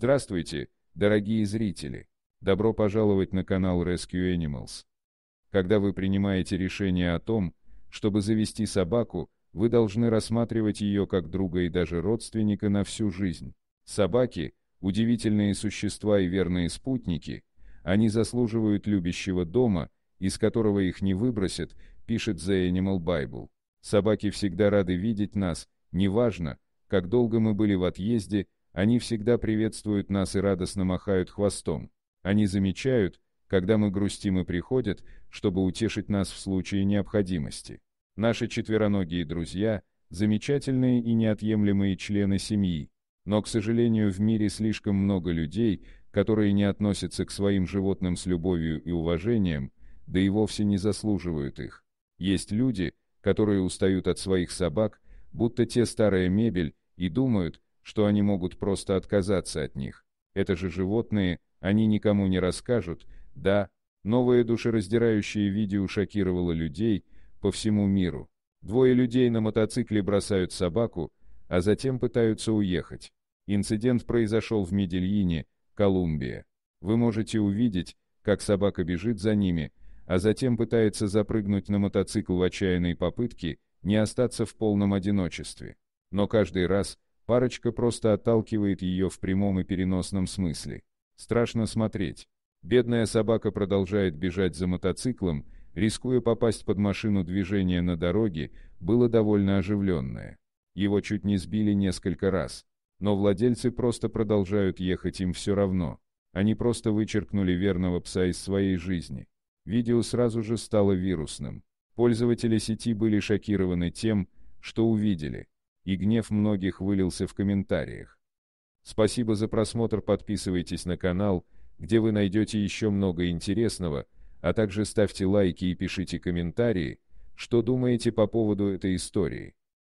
Здравствуйте, дорогие зрители! Добро пожаловать на канал Rescue Animals. Когда вы принимаете решение о том, чтобы завести собаку, вы должны рассматривать ее как друга и даже родственника на всю жизнь. Собаки – удивительные существа и верные спутники, они заслуживают любящего дома, из которого их не выбросят, пишет The Animal Bible. Собаки всегда рады видеть нас, неважно, как долго мы были в отъезде, они всегда приветствуют нас и радостно махают хвостом. Они замечают, когда мы грустим и приходят, чтобы утешить нас в случае необходимости. Наши четвероногие друзья – замечательные и неотъемлемые члены семьи. Но, к сожалению, в мире слишком много людей, которые не относятся к своим животным с любовью и уважением, да и вовсе не заслуживают их. Есть люди, которые устают от своих собак, будто те старая мебель, и думают – что они могут просто отказаться от них. Это же животные, они никому не расскажут. Да, новое душераздирающее видео шокировало людей по всему миру. Двое людей на мотоцикле бросают собаку, а затем пытаются уехать. Инцидент произошел в Медельине, Колумбия. Вы можете увидеть, как собака бежит за ними, а затем пытается запрыгнуть на мотоцикл в отчаянной попытке не остаться в полном одиночестве. Но каждый раз, Парочка просто отталкивает ее в прямом и переносном смысле. Страшно смотреть. Бедная собака продолжает бежать за мотоциклом, рискуя попасть под машину движения на дороге, было довольно оживленное. Его чуть не сбили несколько раз. Но владельцы просто продолжают ехать им все равно. Они просто вычеркнули верного пса из своей жизни. Видео сразу же стало вирусным. Пользователи сети были шокированы тем, что увидели и гнев многих вылился в комментариях. Спасибо за просмотр, подписывайтесь на канал, где вы найдете еще много интересного, а также ставьте лайки и пишите комментарии, что думаете по поводу этой истории.